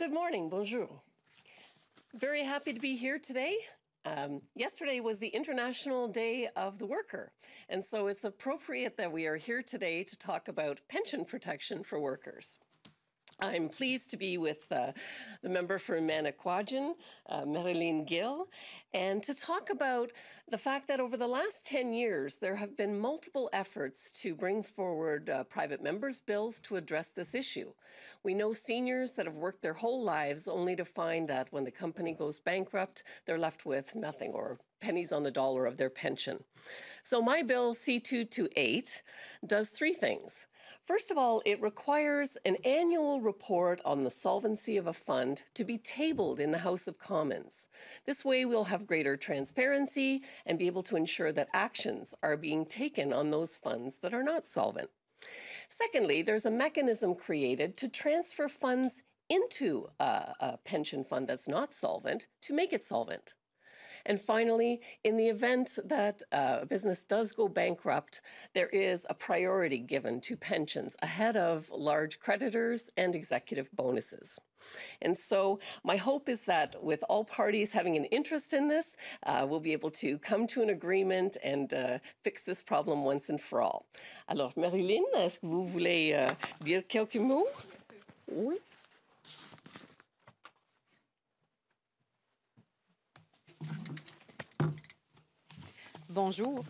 Good morning, bonjour. Very happy to be here today. Um, yesterday was the International Day of the Worker, and so it's appropriate that we are here today to talk about pension protection for workers. I'm pleased to be with uh, the member for Manicouagan, uh, Marilyn Gill, and to talk about the fact that over the last 10 years, there have been multiple efforts to bring forward uh, private members' bills to address this issue. We know seniors that have worked their whole lives only to find that when the company goes bankrupt, they're left with nothing or pennies on the dollar of their pension. So my bill C228 does three things. First of all, it requires an annual report on the solvency of a fund to be tabled in the House of Commons. This way, we'll have greater transparency and be able to ensure that actions are being taken on those funds that are not solvent. Secondly, there's a mechanism created to transfer funds into a, a pension fund that's not solvent to make it solvent. And finally, in the event that uh, a business does go bankrupt, there is a priority given to pensions ahead of large creditors and executive bonuses. And so, my hope is that with all parties having an interest in this, uh, we'll be able to come to an agreement and uh, fix this problem once and for all. Alors, Marilyn, est-ce que vous voulez euh, dire quelques mots? Oui. Bonjour.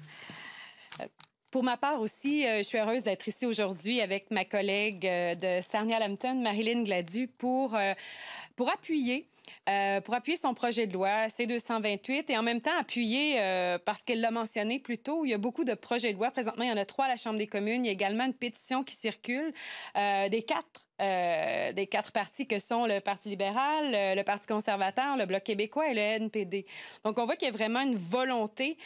Euh, pour ma part aussi, euh, je suis heureuse d'être ici aujourd'hui avec ma collègue euh, de Sarnia-Lampton, Marilyn Gladu, pour, pour appuyer euh, pour appuyer son projet de loi C-228 et en même temps appuyer, euh, parce qu'elle l'a mentionné plus tôt, il y a beaucoup de projets de loi. Présentement, il y en a trois à la Chambre des communes. Il y a également une pétition qui circule euh, des quatre des quatre partis que sont le Parti libéral, le, Parti conservateur, le Bloc québécois et le NPD. Donc, on voit qu'il y a vraiment une volonté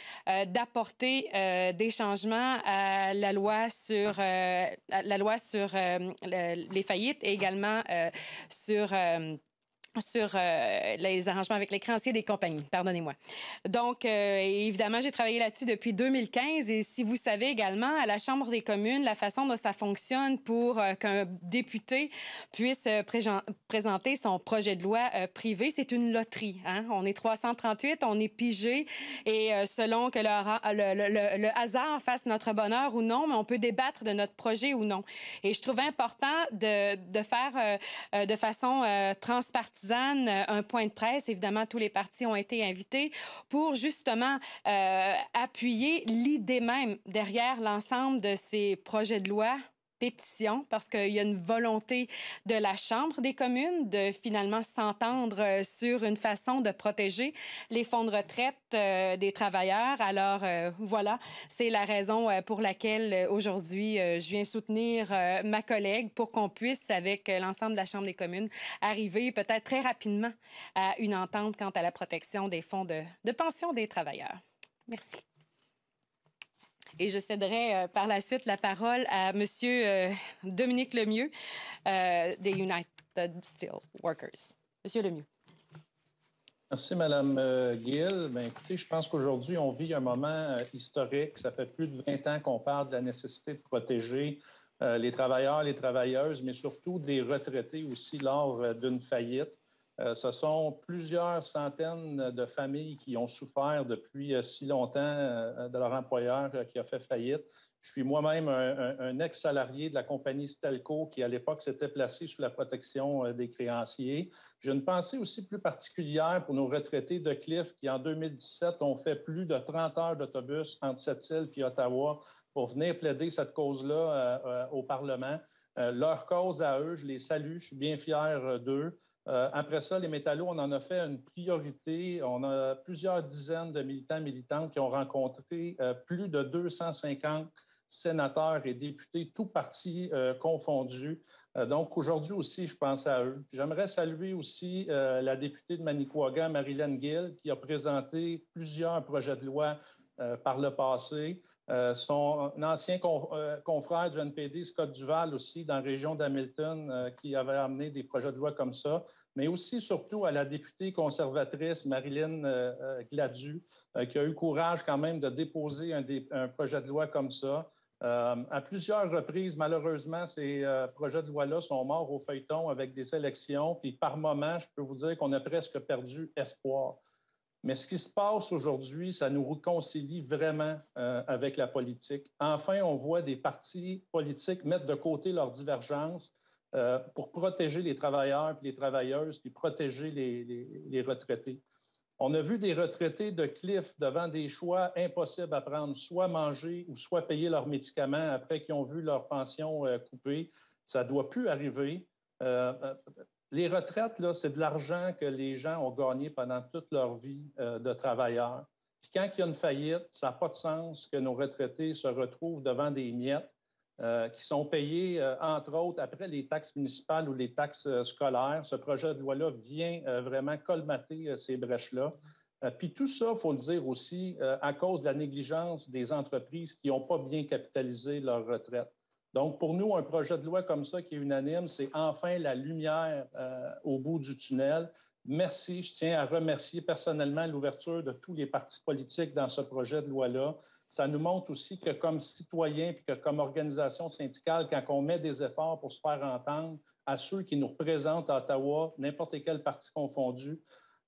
d'apporter des changements à la loi sur, la loi sur les faillites et également sur sur euh, les arrangements avec les créanciers des compagnies, pardonnez-moi. Donc, euh, évidemment, j'ai travaillé là-dessus depuis 2015 et si vous savez également, à la Chambre des communes, la façon dont ça fonctionne pour euh, qu'un député puisse présenter son projet de loi privé, c'est une loterie. Hein. On est 338, on est pigé et selon que le, hasard fasse notre bonheur ou non, mais on peut débattre de notre projet ou non. Et je trouve important de, faire de façon transpartie. Euh, un point de presse. Évidemment, tous les partis ont été invités pour justement euh, appuyer l'idée même derrière l'ensemble de ces projets de loi pétition parce qu'il y a une volonté de la Chambre des communes de finalement s'entendre euh, sur une façon de protéger les fonds de retraite euh, des travailleurs. Alors euh, voilà, c'est la raison pour laquelle aujourd'hui je viens soutenir ma collègue pour qu'on puisse, avec l'ensemble de la Chambre des communes, arriver peut-être très rapidement à une entente quant à la protection des fonds de, de pension des travailleurs. Merci. Et je céderai euh, par la suite la parole à M. Euh, Dominique Lemieux euh, des United Steel Workers. Monsieur Lemieux. Merci, Mme Gill. Ben, écoutez, je pense qu'aujourd'hui, on vit un moment historique. Ça fait plus de 20 ans qu'on parle de la nécessité de protéger les travailleurs, les travailleuses, mais surtout des retraités aussi lors d'une faillite. Euh, ce sont plusieurs centaines de familles qui ont souffert depuis euh, si longtemps euh, de leur employeur qui a fait faillite. Je suis moi-même un, ex-salarié de la compagnie Stelco qui, à l'époque, s'était placé sous la protection des créanciers. J'ai une pensée aussi plus particulière pour nos retraités de Cliff qui, en 2017, ont fait plus de 30 heures d'autobus entre cette îles et Ottawa pour venir plaider cette cause-là au Parlement. leur cause à eux, je les salue, je suis bien fier d'eux. Euh, après ça, les métallos, on en a fait une priorité. On a plusieurs dizaines de militants militantes qui ont rencontré euh, plus de 250 sénateurs et députés, tous partis euh, confondus. donc, aujourd'hui aussi, je pense à eux. J'aimerais saluer aussi la députée de Manicouagan, Marilyn Gill, qui a présenté plusieurs projets de loi par le passé. Euh, son ancien euh, confrère du NPD, Scott Duval, aussi, dans la région d'Hamilton, euh, qui avait amené des projets de loi comme ça, mais aussi, surtout, à la députée conservatrice Marilyn Gladu, qui a eu courage quand même de déposer un, un projet de loi comme ça. à plusieurs reprises, malheureusement, ces projets de loi-là sont morts au feuilleton avec des élections, puis par moment, je peux vous dire qu'on a presque perdu espoir. Mais ce qui se passe aujourd'hui, ça nous réconcilie vraiment euh, avec la politique. Enfin, on voit des partis politiques mettre de côté leurs divergences euh, pour protéger les travailleurs et les travailleuses, puis protéger les, retraités. On a vu des retraités de cliff devant des choix impossibles à prendre, soit manger ou soit payer leurs médicaments après qu'ils ont vu leur pension euh, coupée. Ça ne doit plus arriver. Euh, les retraites, là, c'est de l'argent que les gens ont gagné pendant toute leur vie euh, de travailleurs. Puis quand il y a une faillite, ça n'a pas de sens que nos retraités se retrouvent devant des miettes euh, qui sont payées, euh, entre autres, après les taxes municipales ou les taxes scolaires. Ce projet de loi-là vient vraiment colmater ces brèches-là. puis tout ça, il faut le dire aussi, à cause de la négligence des entreprises qui n'ont pas bien capitalisé leurs retraites. Donc, pour nous, un projet de loi comme ça qui est unanime, c'est enfin la lumière euh, au bout du tunnel. Merci. Je tiens à remercier personnellement l'ouverture de tous les partis politiques dans ce projet de loi-là. Ça nous montre aussi que comme citoyens, et comme organisation syndicale, quand on met des efforts pour se faire entendre à ceux qui nous représentent à Ottawa, n'importe quel parti confondu,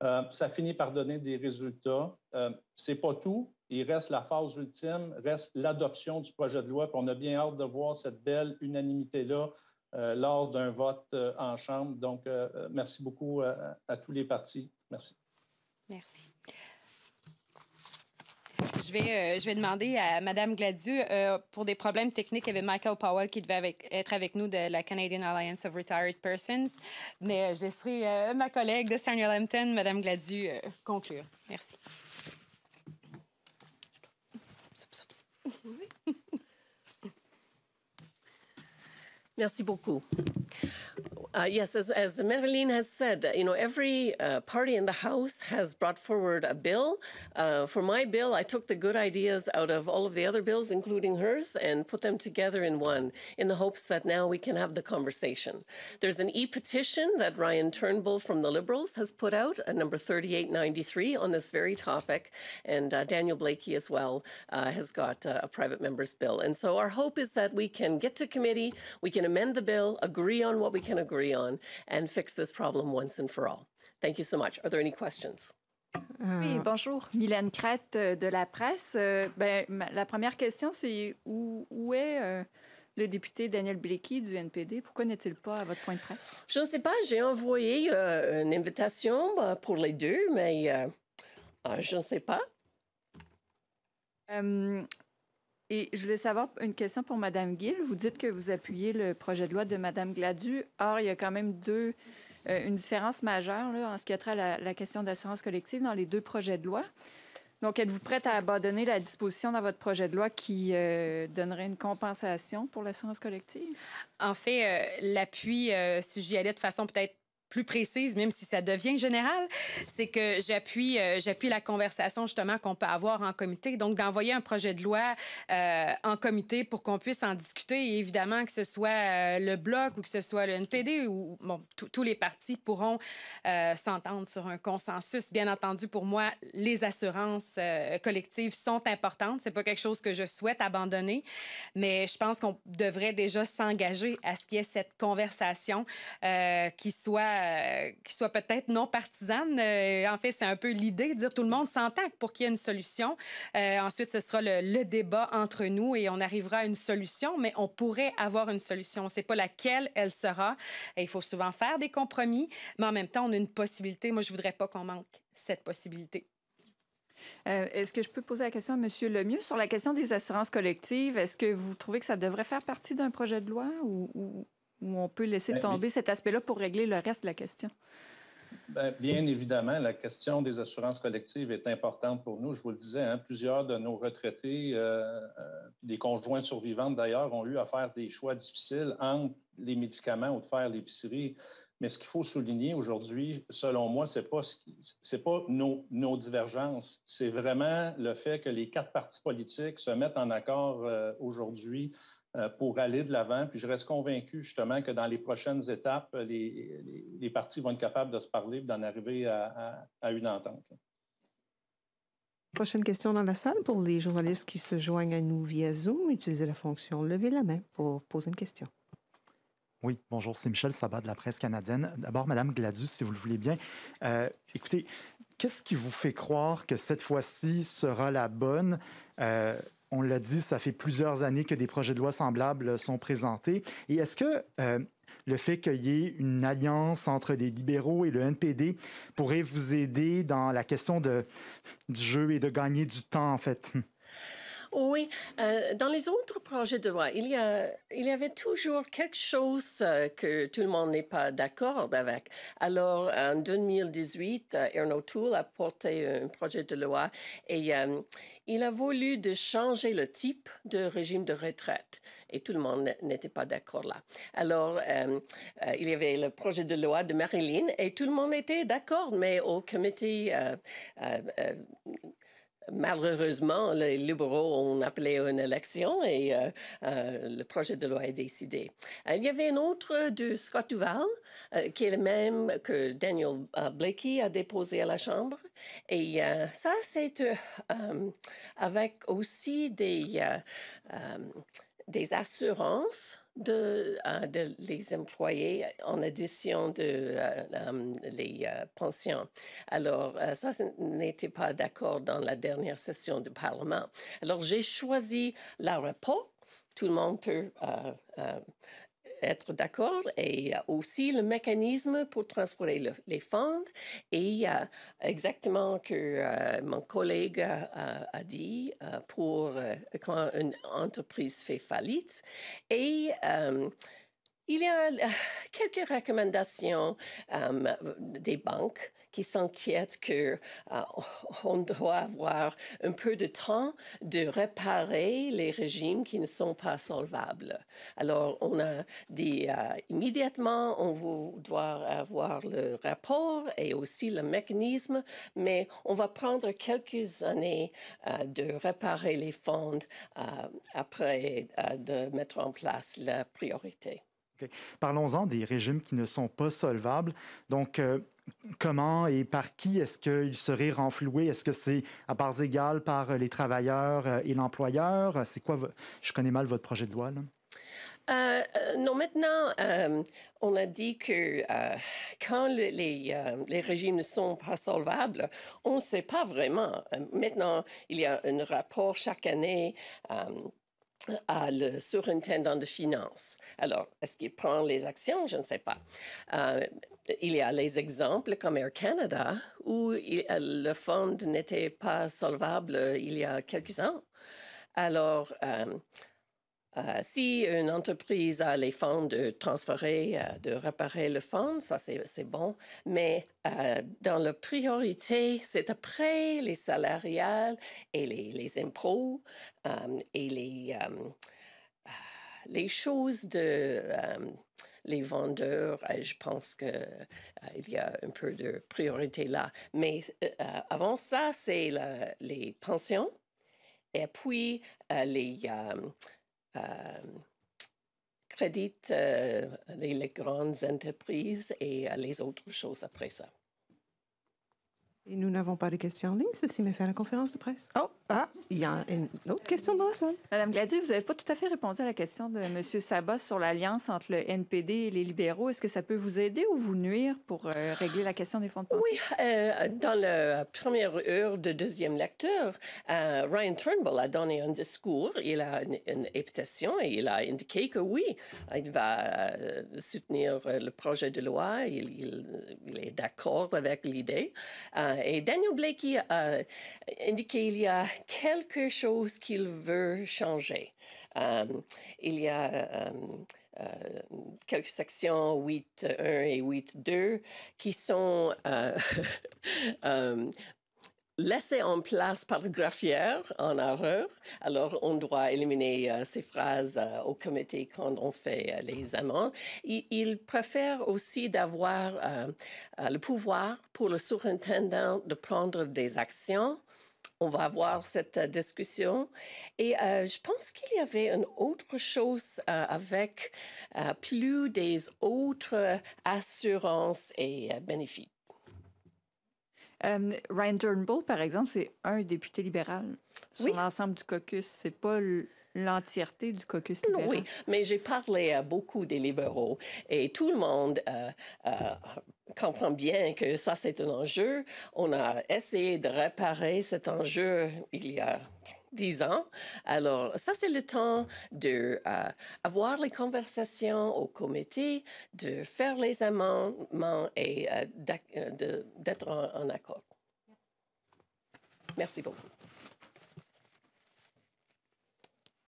euh, ça finit par donner des résultats. Euh, c'est pas tout, il reste la phase ultime, reste l'adoption du projet de loi. on a bien hâte de voir cette belle unanimité-là euh, lors d'un vote euh, en Chambre. Donc, euh, merci beaucoup à, tous les partis. Merci. Merci. Je vais, je vais demander à Mme Gladue pour des problèmes techniques, il y avait Michael Powell qui devait être avec nous de la Canadian Alliance of Retired Persons, mais je laisserai ma collègue de Samuel Hampton, Mme Gladue, conclure. Merci. Merci beaucoup. Uh, yes, as, as Marilyn has said, you know, every uh, party in the House has brought forward a bill. Uh, for my bill, I took the good ideas out of all of the other bills, including hers, and put them together in one in the hopes that now we can have the conversation. There's an e-petition that Ryan Turnbull from the Liberals has put out, uh, number 3893, on this very topic, and uh, Daniel Blakey as well uh, has got uh, a private member's bill. And so our hope is that we can get to committee, we can amend the bill, agree on what we can agree on and fix this problem once and for all. Thank you so much. Are there any questions? Euh, oui, bonjour. Mylène Crête euh, de la presse. Euh, ben, la première question, c'est où, est le député Daniel Bleki du NPD? Pourquoi n'est-il pas à votre point de presse? Je ne sais pas. J'ai envoyé une invitation pour les deux, mais je ne sais pas. Et je voulais savoir une question pour Mme Gill. Vous dites que vous appuyez le projet de loi de Mme Gladu. Or, il y a quand même deux, euh, une différence majeure là, en ce qui a trait à la, question d'assurance collective dans les deux projets de loi. Donc, êtes-vous prête à abandonner la disposition dans votre projet de loi qui euh, donnerait une compensation pour l'assurance collective? En fait, euh, l'appui, si j'y allais de façon peut-être plus précise, même si ça devient général, c'est que j'appuie, euh, j'appuie la conversation justement qu'on peut avoir en comité. Donc, d'envoyer un projet de loi euh, en comité pour qu'on puisse en discuter. Et évidemment, que ce soit euh, le Bloc ou que ce soit le NPD, ou bon, tous les partis pourront s'entendre sur un consensus. Bien entendu, pour moi, les assurances collectives sont importantes. C'est pas quelque chose que je souhaite abandonner, mais je pense qu'on devrait déjà s'engager à ce qu'il y ait cette conversation qui soit euh, qui soit peut-être non partisane. Euh, en fait, c'est un peu l'idée de dire tout le monde s'entend pour qu'il y ait une solution. Euh, ensuite, ce sera le, débat entre nous et on arrivera à une solution, mais on pourrait avoir une solution. On ne sait pas laquelle elle sera. il faut souvent faire des compromis, mais en même temps, on a une possibilité. Moi, je voudrais pas qu'on manque cette possibilité. est-ce que je peux poser la question à M. Lemieux sur la question des assurances collectives? Est-ce que vous trouvez que ça devrait faire partie d'un projet de loi ou, ou on peut laisser ben, tomber cet aspect-là pour régler le reste de la question? Ben, bien évidemment, la question des assurances collectives est importante pour nous. Je vous le disais, hein, plusieurs de nos retraités, euh, euh, des conjoints survivants d'ailleurs, ont eu à faire des choix difficiles entre les médicaments ou de faire l'épicerie. Mais ce qu'il faut souligner aujourd'hui, selon moi, c'est pas c'est pas nos, divergences, c'est vraiment le fait que les quatre partis politiques se mettent en accord euh, aujourd'hui euh, pour aller de l'avant. Puis je reste convaincu justement que dans les prochaines étapes, euh, les, les, partis vont être capables de se parler et d'en arriver à, une entente. Prochaine question dans la salle pour les journalistes qui se joignent à nous via Zoom. Utilisez la fonction lever la main pour poser une question. Oui, bonjour, c'est Michel Sabat de la presse canadienne. D'abord, Madame Gladius, si vous le voulez bien. Euh, écoutez, qu'est-ce qui vous fait croire que cette fois-ci sera la bonne? on l'a dit, ça fait plusieurs années que des projets de loi semblables sont présentés. Et est-ce que euh, le fait qu'il y ait une alliance entre les libéraux et le NPD pourrait vous aider dans la question du jeu et de gagner du temps, en fait? Oui, euh, dans les autres projets de loi, il y, a, il y avait toujours quelque chose euh, que tout le monde n'est pas d'accord avec. Alors, en 2018, Erno O'Toole a porté un projet de loi et euh, il a voulu de changer le type de régime de retraite. Et tout le monde n'était pas d'accord là. Alors, il y avait le projet de loi de Marilyn et tout le monde était d'accord, mais au comité Malheureusement, les libéraux ont appelé une élection et euh, euh, le projet de loi est décidé. Euh, il y avait un autre de Scott Duval, qui est le même que Daniel Blakey a déposé à la Chambre. Et ça, c'est avec aussi des assurances euh, de, les employés euh, en addition de euh, les pensions. Alors, ça n'était pas d'accord dans la dernière session du Parlement. Alors, j'ai choisi la rapport. Tout le monde peut être d'accord et euh, aussi le mécanisme pour transporter les fonds et euh, exactement que euh, mon collègue a, a dit pour quand une entreprise fait faillite et il y a quelques recommandations des banques qui s'inquiètent que euh, on doit avoir un peu de temps de réparer les régimes qui ne sont pas solvables. Alors, on a dit euh, immédiatement, on doit avoir le rapport et aussi le mécanisme, mais on va prendre quelques années euh, de réparer les fonds après de mettre en place la priorité. Parlons-en des régimes qui ne sont pas solvables. Donc, euh, comment et par qui est-ce qu'ils seraient renfloués? Est-ce que c'est à parts égales par les travailleurs euh, et l'employeur? C'est quoi? Je connais mal votre projet de loi. Là. Euh, non, maintenant, on a dit que quand les, les, régimes ne sont pas solvables, on ne sait pas vraiment. Maintenant, il y a un rapport chaque année à le surintendant de finances. Alors, est-ce qu'il prend les actions? Je ne sais pas. Euh, il y a les exemples comme Air Canada, où euh, le fonds n'était pas solvable euh, il y a quelques ans. Alors, euh, euh, si une entreprise a les fonds de transférer, euh, de réparer le fonds, ça c'est bon. Mais euh, dans la priorité, c'est après les salariales et les, les impôts et les, les choses de les vendeurs, je pense qu'il il y a un peu de priorité là. Mais avant ça, c'est les pensions et puis les euh, crédite euh, les, grandes entreprises et euh, les autres choses après ça. Et nous n'avons pas de questions en ligne. Ceci m'est fait à la conférence de presse. Oh, ah, il y a une autre question dans la salle. Madame Gladue, vous n'avez pas tout à fait répondu à la question de M. Sabat sur l'alliance entre le NPD et les libéraux. Est-ce que ça peut vous aider ou vous nuire pour euh, régler la question des fonds de pension? Oui, euh, dans la première heure de deuxième lecture, euh, Ryan Turnbull a donné un discours, il a une, éputation et il a indiqué que oui, il va soutenir le projet de loi, il, il est d'accord avec l'idée. et Daniel Blakey a indiqué il y a quelque chose qu'il veut changer. il y a euh, quelques sections 8.1 et 8.2 qui sont euh, laissées en place par le graphière en erreur. Alors, on doit éliminer euh, ces phrases au comité quand on fait les amendes. il préfère aussi d'avoir le pouvoir pour le surintendant de prendre des actions on va avoir cette euh, discussion. Et euh, je pense qu'il y avait une autre chose euh, avec plus des autres assurances et bénéfices. Ryan Turnbull, par exemple, c'est un député libéral sur l'ensemble du caucus. C'est pas l'entièreté du caucus libéral. Oui, mais j'ai parlé à beaucoup des libéraux et tout le monde comprend bien que ça, c'est un enjeu. On a essayé de réparer cet enjeu il y a dix ans. Alors, ça, c'est le temps de euh, avoir les conversations au comité, de faire les amendements et euh, euh, d'être en accord. Merci beaucoup.